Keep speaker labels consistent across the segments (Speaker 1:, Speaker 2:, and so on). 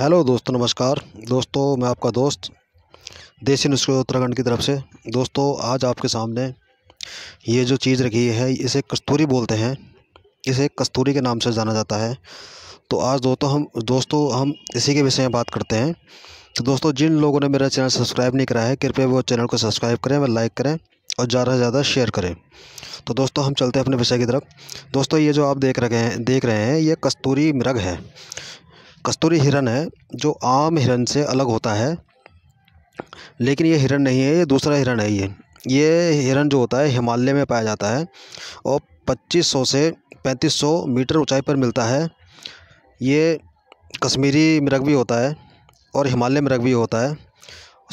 Speaker 1: hello दोस्तों नमस्कार दोस्तों मैं आपका दोस्त देसी नुस्खे उत्तराखंड की तरफ से दोस्तों आज आपके सामने ये जो चीज़ रखी है इसे कस्तूरी बोलते हैं इसे कस्तूरी के नाम से जाना जाता है तो आज दोस्तों हम दोस्तों हम इसी के विषय में बात करते हैं तो दोस्तों जिन लोगों ने मेरा चैनल सब्सक्राइब नहीं करा है कृपया वो चैनल को सब्सक्राइब करें व लाइक करें और ज़्यादा से ज़्यादा शेयर करें तो दोस्तों हम चलते हैं अपने विषय की तरफ दोस्तों ये जो आप देख रहे हैं देख रहे हैं ये कस्तूरी मृग है कस्तूरी हिरण है जो आम हिरण से अलग होता है लेकिन ये हिरण नहीं है ये दूसरा हिरण है ये ये हिरण जो होता है हिमालय में पाया जाता है और 2500 से 3500 मीटर ऊंचाई पर मिलता है ये कश्मीरी मृग भी होता है और हिमालय मृग भी होता है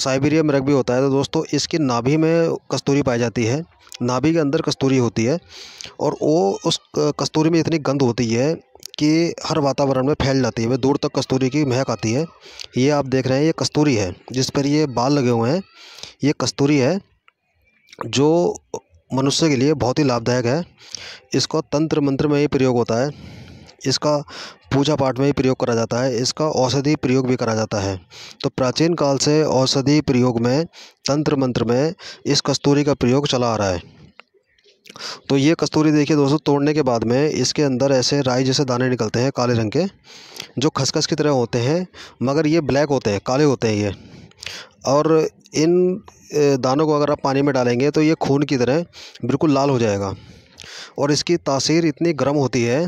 Speaker 1: साइबेरिया मृग भी होता है तो दोस्तों इसकी नाभि में कस्तूरी पाई जाती है नाभि के अंदर कस्तूरी होती है और वो उस कस्तूरी में इतनी गंद होती है कि हर वातावरण में फैल जाती है वह दूर तक कस्तूरी की महक आती है ये आप देख रहे हैं ये कस्तूरी है जिस पर ये बाल लगे हुए हैं ये कस्तूरी है जो मनुष्य के लिए बहुत ही लाभदायक है इसका तंत्र मंत्र में ही प्रयोग होता है इसका पूजा पाठ में ही प्रयोग करा जाता है इसका औषधि प्रयोग भी करा जाता है तो प्राचीन काल से औषधि प्रयोग में तंत्र मंत्र में इस कस्तूरी का प्रयोग चला आ रहा है तो ये कस्तूरी देखिए दोस्तों तोड़ने के बाद में इसके अंदर ऐसे राई जैसे दाने निकलते हैं काले रंग के जो खसखस की तरह होते हैं मगर ये ब्लैक होते हैं काले होते हैं ये और इन दानों को अगर आप पानी में डालेंगे तो ये खून की तरह बिल्कुल लाल हो जाएगा और इसकी तासीर इतनी गर्म होती है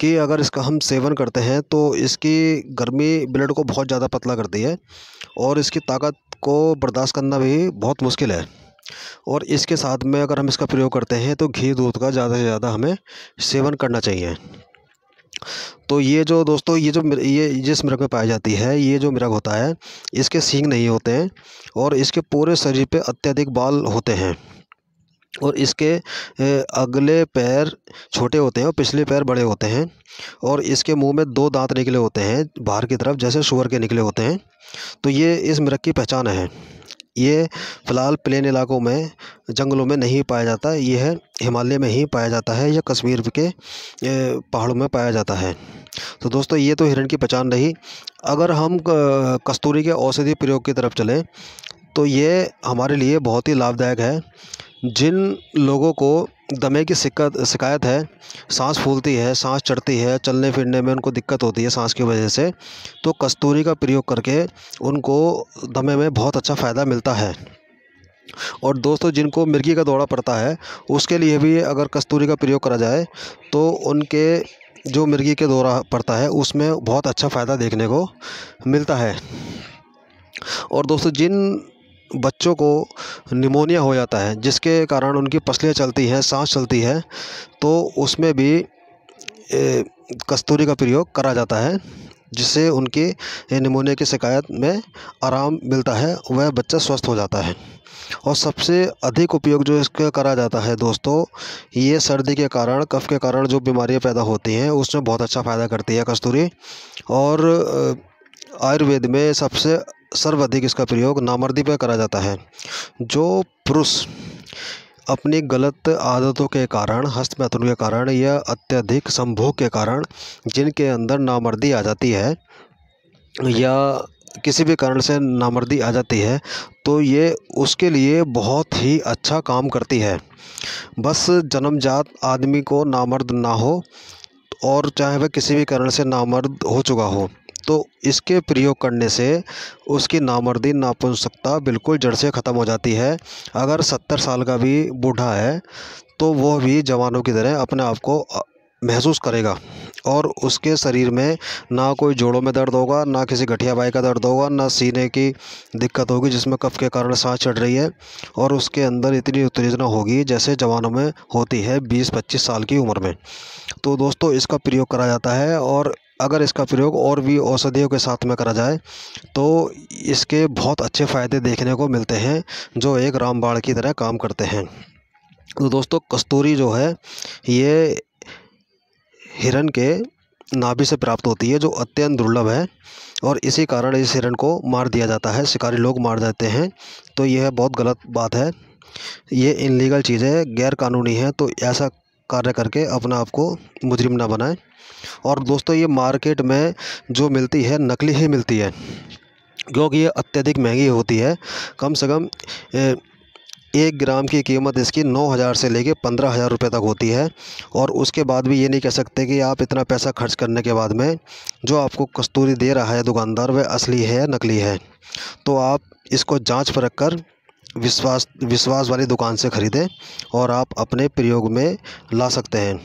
Speaker 1: कि अगर इसका हम सेवन करते हैं तो इसकी गर्मी ब्लड को बहुत ज़्यादा पतला करती है और इसकी ताकत को बर्दाश्त करना भी बहुत मुश्किल है और इसके साथ में अगर हम इसका प्रयोग करते हैं तो घी दूध का ज़्यादा से ज़्यादा हमें सेवन करना चाहिए तो ये जो दोस्तों ये जो ये जिस मृग में पाई जाती है ये जो मृग होता है इसके सींग नहीं होते हैं और इसके पूरे शरीर पे अत्यधिक बाल होते हैं और इसके अगले पैर छोटे होते हैं और पिछले पैर बड़े होते हैं और इसके मुंह में दो दांत निकले होते हैं बाहर की तरफ जैसे शुअर के निकले होते हैं तो ये इस मृग की पहचान है ये फ़िलहाल प्लेन इलाकों में जंगलों में नहीं पाया जाता ये है हिमालय में ही पाया जाता है या कश्मीर के पहाड़ों में पाया जाता है तो दोस्तों ये तो हिरण की पहचान रही अगर हम कस्तूरी के औषधि प्रयोग की तरफ चलें तो ये हमारे लिए बहुत ही लाभदायक है जिन लोगों को दमे की शिकत शिकायत है साँस फूलती है साँस चढ़ती है चलने फिरने में उनको दिक्कत होती है साँस की वजह से तो कस्तूरी का प्रयोग करके उनको दमे में बहुत अच्छा फ़ायदा मिलता है और दोस्तों जिनको मिर्गी का दौरा पड़ता है उसके लिए भी अगर कस्तूरी का प्रयोग करा जाए तो उनके जो मिर्गी के दौरा पड़ता है उसमें बहुत अच्छा फ़ायदा देखने को मिलता है और दोस्तों जिन बच्चों को निमोनिया हो जाता है जिसके कारण उनकी पसलियाँ चलती हैं सांस चलती है तो उसमें भी ए, कस्तूरी का प्रयोग करा जाता है जिससे उनकी निमोनिया की शिकायत में आराम मिलता है वह बच्चा स्वस्थ हो जाता है और सबसे अधिक उपयोग जो इसका करा जाता है दोस्तों ये सर्दी के कारण कफ के कारण जो बीमारियां पैदा होती हैं उसमें बहुत अच्छा फ़ायदा करती है कस्तूरी और आयुर्वेद में सबसे सर्वाधिक इसका प्रयोग नामर्दी पर करा जाता है जो पुरुष अपनी गलत आदतों के कारण हस्तमैथुन के कारण या अत्यधिक संभोग के कारण जिनके अंदर नामर्दी आ जाती है या किसी भी कारण से नामर्दी आ जाती है तो ये उसके लिए बहुत ही अच्छा काम करती है बस जन्मजात आदमी को नामर्द ना हो और चाहे वह किसी भी कारण से नामर्द हो चुका हो तो इसके प्रयोग करने से उसकी नामर्दी नापुंसकता बिल्कुल जड़ से ख़त्म हो जाती है अगर सत्तर साल का भी बूढ़ा है तो वह भी जवानों की तरह अपने आप को महसूस करेगा और उसके शरीर में ना कोई जोड़ों में दर्द होगा ना किसी गठिया बाई का दर्द होगा ना सीने की दिक्कत होगी जिसमें कफ के कारण सांस चढ़ रही है और उसके अंदर इतनी उत्तेजना होगी जैसे जवानों में होती है 20-25 साल की उम्र में तो दोस्तों इसका प्रयोग करा जाता है और अगर इसका प्रयोग और भी औषधियों के साथ में करा जाए तो इसके बहुत अच्छे फ़ायदे देखने को मिलते हैं जो एक रामबाड़ की तरह काम करते हैं तो दोस्तों कस्तूरी जो है ये हिरण के नाभि से प्राप्त होती है जो अत्यंत दुर्लभ है और इसी कारण इस हिरण को मार दिया जाता है शिकारी लोग मार जाते हैं तो यह बहुत गलत बात है ये इनलीगल चीज़ है गैर कानूनी है तो ऐसा कार्य करके अपना आप को मुजरिम ना बनाएं और दोस्तों ये मार्केट में जो मिलती है नकली ही मिलती है क्योंकि ये अत्यधिक महंगी होती है कम से कम ए, एक ग्राम की कीमत इसकी नौ हज़ार से लेके पंद्रह हज़ार रुपये तक होती है और उसके बाद भी ये नहीं कह सकते कि आप इतना पैसा खर्च करने के बाद में जो आपको कस्तूरी दे रहा है दुकानदार वह असली है नकली है तो आप इसको जांच पर रखकर विश्वास विश्वास वाली दुकान से ख़रीदें और आप अपने प्रयोग में ला सकते हैं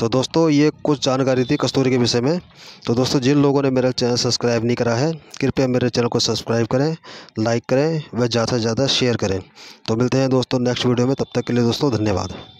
Speaker 1: तो दोस्तों ये कुछ जानकारी थी कस्तूरी के विषय में तो दोस्तों जिन लोगों ने मेरा चैनल सब्सक्राइब नहीं करा है कृपया मेरे चैनल को सब्सक्राइब करें लाइक करें व ज़्यादा से ज़्यादा शेयर करें तो मिलते हैं दोस्तों नेक्स्ट वीडियो में तब तक के लिए दोस्तों धन्यवाद